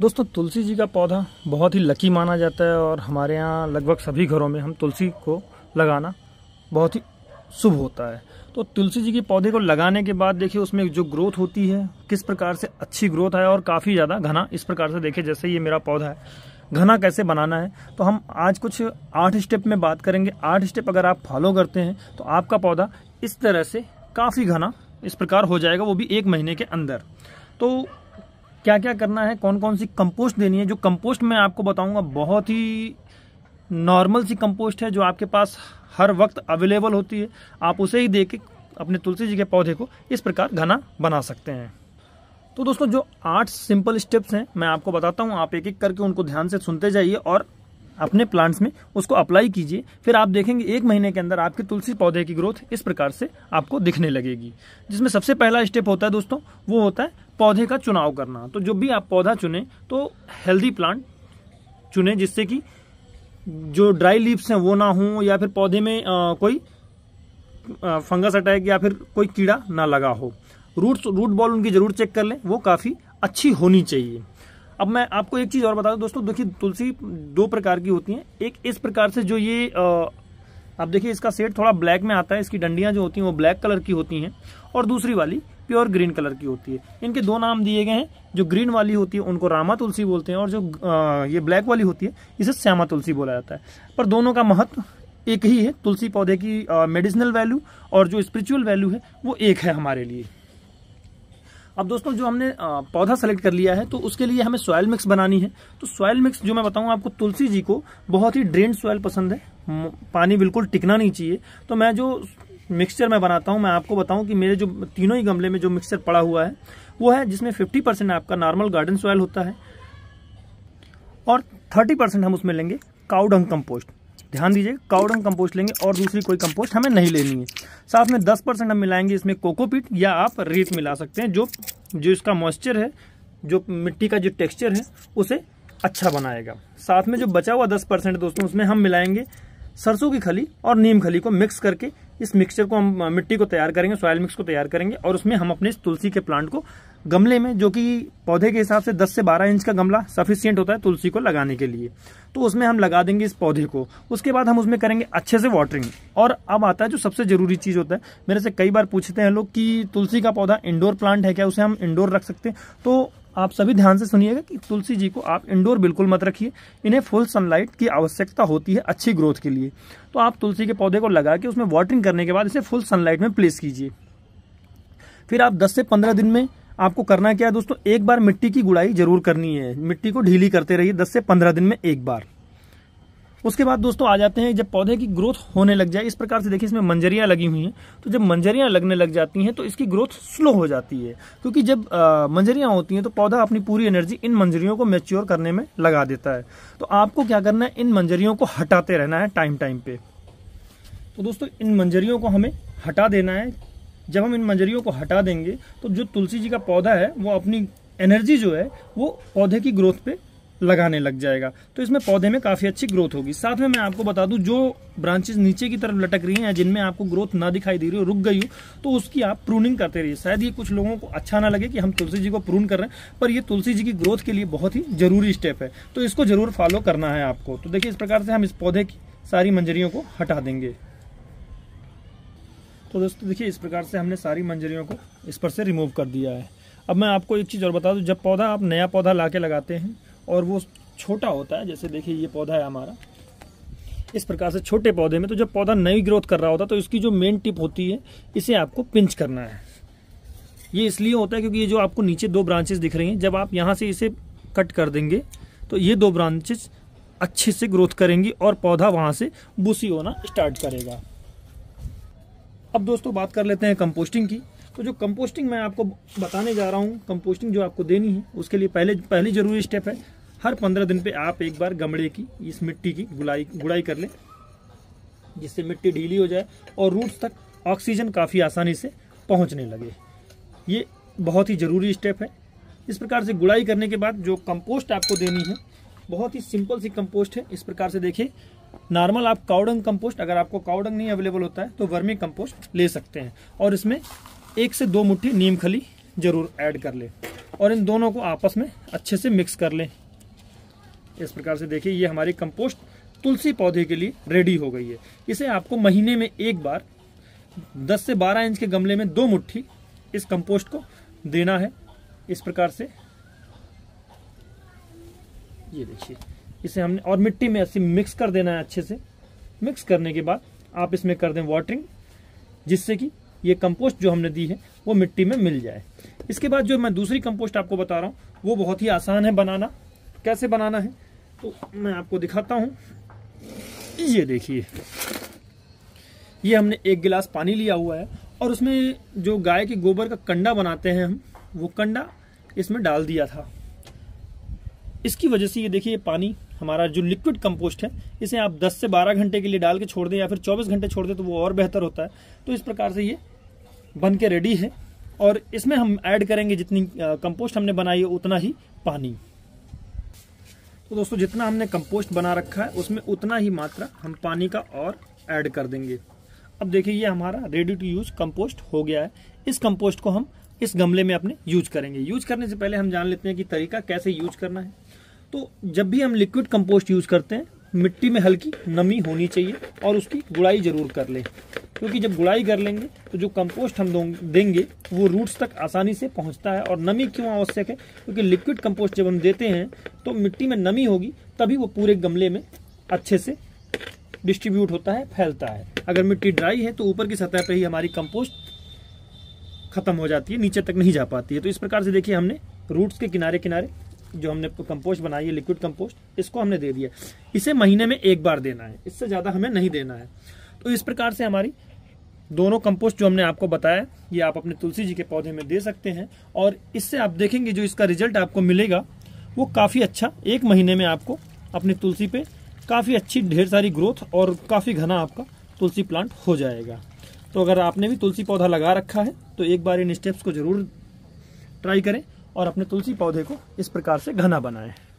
दोस्तों तुलसी जी का पौधा बहुत ही लकी माना जाता है और हमारे यहाँ लगभग सभी घरों में हम तुलसी को लगाना बहुत ही शुभ होता है तो तुलसी जी के पौधे को लगाने के बाद देखिए उसमें जो ग्रोथ होती है किस प्रकार से अच्छी ग्रोथ है और काफ़ी ज़्यादा घना इस प्रकार से देखिए जैसे ये मेरा पौधा है घना कैसे बनाना है तो हम आज कुछ आठ स्टेप में बात करेंगे आठ स्टेप अगर आप फॉलो करते हैं तो आपका पौधा इस तरह से काफ़ी घना इस प्रकार हो जाएगा वो भी एक महीने के अंदर तो क्या क्या करना है कौन कौन सी कंपोस्ट देनी है जो कंपोस्ट मैं आपको बताऊंगा बहुत ही नॉर्मल सी कंपोस्ट है जो आपके पास हर वक्त अवेलेबल होती है आप उसे ही दे के अपने तुलसी जी के पौधे को इस प्रकार घना बना सकते हैं तो दोस्तों जो आठ सिंपल स्टेप्स हैं मैं आपको बताता हूँ आप एक एक करके उनको ध्यान से सुनते जाइए और अपने प्लांट्स में उसको अप्लाई कीजिए फिर आप देखेंगे एक महीने के अंदर आपके तुलसी पौधे की ग्रोथ इस प्रकार से आपको दिखने लगेगी जिसमें सबसे पहला स्टेप होता है दोस्तों वो होता है पौधे का चुनाव करना तो जो भी आप पौधा चुने तो हेल्दी प्लांट चुने जिससे कि जो ड्राई लीव्स हैं वो ना हों या फिर पौधे में आ, कोई फंगस अटैक या फिर कोई कीड़ा ना लगा हो रूट रूट बॉल उनकी जरूर चेक कर लें वो काफ़ी अच्छी होनी चाहिए अब मैं आपको एक चीज़ और बता दूं दोस्तों देखिए तुलसी दो प्रकार की होती हैं एक इस प्रकार से जो ये अब देखिए इसका सेट थोड़ा ब्लैक में आता है इसकी डंडियाँ जो होती हैं वो ब्लैक कलर की होती हैं और दूसरी वाली प्योर ग्रीन कलर की होती है इनके दो नाम दिए गए हैं जो ग्रीन वाली होती है उनको रामा तुलसी बोलते हैं और जो आ, ये ब्लैक वाली होती है इसे श्यामा तुलसी बोला जाता है पर दोनों का महत्व एक ही है तुलसी पौधे की मेडिसिनल वैल्यू और जो स्पिरिचुअल वैल्यू है वो एक है हमारे लिए अब दोस्तों जो हमने पौधा सेलेक्ट कर लिया है तो उसके लिए हमें सॉयल मिक्स बनानी है तो सॉयल मिक्स जो मैं बताऊं आपको तुलसी जी को बहुत ही ड्रेन सॉयल पसंद है पानी बिल्कुल टिकना नहीं चाहिए तो मैं जो मिक्सचर मैं बनाता हूं मैं आपको बताऊं कि मेरे जो तीनों ही गमले में जो मिक्सचर पड़ा हुआ है वो है जिसमें फिफ्टी परसेंट आपका नॉर्मल गार्डन सॉयल होता है और थर्टी परसेंट हम उसमें लेंगे काउडंग कंपोस्ट ध्यान दीजिए काउडंग कंपोस्ट लेंगे और दूसरी कोई कंपोस्ट हमें नहीं लेनी है साथ में दस परसेंट हम मिलाएंगे इसमें कोकोपीट या आप रेत मिला सकते हैं जो जो इसका मॉइस्चर है जो मिट्टी का जो टेक्स्चर है उसे अच्छा बनाएगा साथ में जो बचा हुआ दस परसेंट दोस्तों उसमें हम मिलाएंगे सरसों की खली और नीम खली को मिक्स करके इस मिक्सचर को हम मिट्टी को तैयार करेंगे सॉयल मिक्स को तैयार करेंगे और उसमें हम अपने तुलसी के प्लांट को गमले में जो कि पौधे के हिसाब से 10 से 12 इंच का गमला सफिशियंट होता है तुलसी को लगाने के लिए तो उसमें हम लगा देंगे इस पौधे को उसके बाद हम उसमें करेंगे अच्छे से वाटरिंग और अब आता है जो सबसे जरूरी चीज़ होता है मेरे से कई बार पूछते हैं लोग कि तुलसी का पौधा इंडोर प्लांट है क्या उसे हम इंडोर रख सकते हैं तो आप सभी ध्यान से सुनिएगा कि तुलसी जी को आप इंडोर बिल्कुल मत रखिए इन्हें फुल सनलाइट की आवश्यकता होती है अच्छी ग्रोथ के लिए तो आप तुलसी के पौधे को लगा के उसमें वाटरिंग करने के बाद इसे फुल सनलाइट में प्लेस कीजिए फिर आप 10 से 15 दिन में आपको करना क्या है दोस्तों एक बार मिट्टी की गुड़ाई जरूर करनी है मिट्टी को ढीली करते रहिए दस से पंद्रह दिन में एक बार उसके बाद दोस्तों आ जाते हैं जब पौधे की ग्रोथ होने लग जाए इस प्रकार से देखिए इसमें मंजरियां लगी हुई हैं तो जब मंजरियां लगने लग जाती हैं तो इसकी ग्रोथ स्लो हो जाती है क्योंकि जब मंजरियां होती हैं तो पौधा अपनी पूरी एनर्जी इन मंजरियों को मेच्योर करने में लगा देता है तो आपको क्या करना है इन मंजरियों को हटाते रहना है टाइम टाइम पे तो दोस्तों इन मंजरियों को हमें हटा देना है जब हम इन मंजरियों को हटा देंगे तो जो तुलसी जी का पौधा है वो अपनी एनर्जी जो है वो पौधे की ग्रोथ पे लगाने लग जाएगा तो इसमें पौधे में काफ़ी अच्छी ग्रोथ होगी साथ में मैं आपको बता दूं जो ब्रांचेज नीचे की तरफ लटक रही हैं जिनमें आपको ग्रोथ ना दिखाई दे रही हो रुक गई हो तो उसकी आप प्रूनिंग करते रहिए शायद ये कुछ लोगों को अच्छा ना लगे कि हम तुलसी जी को प्रून कर रहे हैं पर ये तुलसी जी की ग्रोथ के लिए बहुत ही जरूरी स्टेप है तो इसको जरूर फॉलो करना है आपको तो देखिये इस प्रकार से हम इस पौधे की सारी मंजरियों को हटा देंगे तो दोस्तों देखिए इस प्रकार से हमने सारी मंजरियों को इस पर से रिमूव कर दिया है अब मैं आपको एक चीज़ और बता दूं जब पौधा आप नया पौधा ला के लगाते हैं और वो छोटा होता है जैसे देखिए ये पौधा है हमारा इस प्रकार से छोटे पौधे में तो जब पौधा नई ग्रोथ कर रहा होता तो इसकी जो मेन टिप होती है इसे आपको पिंच करना है ये इसलिए होता है क्योंकि ये जो आपको नीचे दो ब्रांचेस दिख रही हैं जब आप यहाँ से इसे कट कर देंगे तो ये दो ब्रांचेस अच्छे से ग्रोथ करेंगी और पौधा वहाँ से बूसी होना स्टार्ट करेगा अब दोस्तों बात कर लेते हैं कंपोस्टिंग की तो जो कंपोस्टिंग मैं आपको बताने जा रहा हूँ कंपोस्टिंग जो आपको देनी है उसके लिए पहले पहली जरूरी स्टेप है हर पंद्रह दिन पे आप एक बार गमड़े की इस मिट्टी की गुलाई गुड़ाई कर लें जिससे मिट्टी ढीली हो जाए और रूट्स तक ऑक्सीजन काफ़ी आसानी से पहुंचने लगे ये बहुत ही ज़रूरी स्टेप है इस प्रकार से गुड़ाई करने के बाद जो कंपोस्ट आपको देनी है बहुत ही सिंपल सी कंपोस्ट है इस प्रकार से देखिए नॉर्मल आप काउडंग कंपोस्ट अगर आपको काउडंग नहीं अवेलेबल होता है तो वर्मी कंपोस्ट ले सकते हैं और इसमें एक से दो मुट्ठी नीम खली जरूर ऐड कर लें और इन दोनों को आपस में अच्छे से मिक्स कर लें इस प्रकार से देखिए ये हमारी कंपोस्ट तुलसी पौधे के लिए रेडी हो गई है इसे आपको महीने में एक बार 10 से 12 इंच के गमले में दो मुट्ठी इस कंपोस्ट को देना है इस प्रकार से ये देखिए इसे हमने और मिट्टी में ऐसे मिक्स कर देना है अच्छे से मिक्स करने के बाद आप इसमें कर दें वाटरिंग जिससे कि ये कंपोस्ट जो हमने दी है वो मिट्टी में मिल जाए इसके बाद जो मैं दूसरी कंपोस्ट आपको बता रहा हूँ वो बहुत ही आसान है बनाना कैसे बनाना है तो मैं आपको दिखाता हूँ ये देखिए ये हमने एक गिलास पानी लिया हुआ है और उसमें जो गाय के गोबर का कंडा बनाते हैं हम वो कंडा इसमें डाल दिया था इसकी वजह से ये देखिए पानी हमारा जो लिक्विड कंपोस्ट है इसे आप 10 से 12 घंटे के लिए डाल के छोड़ दें या फिर 24 घंटे छोड़ दें तो वो और बेहतर होता है तो इस प्रकार से ये बन के रेडी है और इसमें हम ऐड करेंगे जितनी कंपोस्ट हमने बनाई है उतना ही पानी तो दोस्तों जितना हमने कंपोस्ट बना रखा है उसमें उतना ही मात्रा हम पानी का और ऐड कर देंगे अब देखिए ये हमारा रेडी टू यूज कंपोस्ट हो गया है इस कंपोस्ट को हम इस गमले में अपने यूज करेंगे यूज करने से पहले हम जान लेते हैं कि तरीका कैसे यूज करना है तो जब भी हम लिक्विड कंपोस्ट यूज करते हैं मिट्टी में हल्की नमी होनी चाहिए और उसकी गुड़ाई ज़रूर कर लें क्योंकि जब गुड़ाई कर लेंगे तो जो कंपोस्ट हम देंगे वो रूट्स तक आसानी से पहुंचता है और नमी क्यों आवश्यक है क्योंकि लिक्विड कंपोस्ट जब हम देते हैं तो मिट्टी में नमी होगी तभी वो पूरे गमले में अच्छे से डिस्ट्रीब्यूट होता है फैलता है अगर मिट्टी ड्राई है तो ऊपर की सतह पर ही हमारी कंपोस्ट खत्म हो जाती है नीचे तक नहीं जा पाती है तो इस प्रकार से देखिए हमने रूट्स के किनारे किनारे जो हमने कंपोस्ट बनाई है लिक्विड कंपोस्ट इसको हमने दे दिया इसे महीने में एक बार देना है इससे ज़्यादा हमें नहीं देना है तो इस प्रकार से हमारी दोनों कंपोस्ट जो हमने आपको बताया ये आप अपने तुलसी जी के पौधे में दे सकते हैं और इससे आप देखेंगे जो इसका रिजल्ट आपको मिलेगा वो काफ़ी अच्छा एक महीने में आपको अपनी तुलसी पे काफ़ी अच्छी ढेर सारी ग्रोथ और काफ़ी घना आपका तुलसी प्लांट हो जाएगा तो अगर आपने भी तुलसी पौधा लगा रखा है तो एक बार इन स्टेप्स को ज़रूर ट्राई करें और अपने तुलसी पौधे को इस प्रकार से घना बनाएं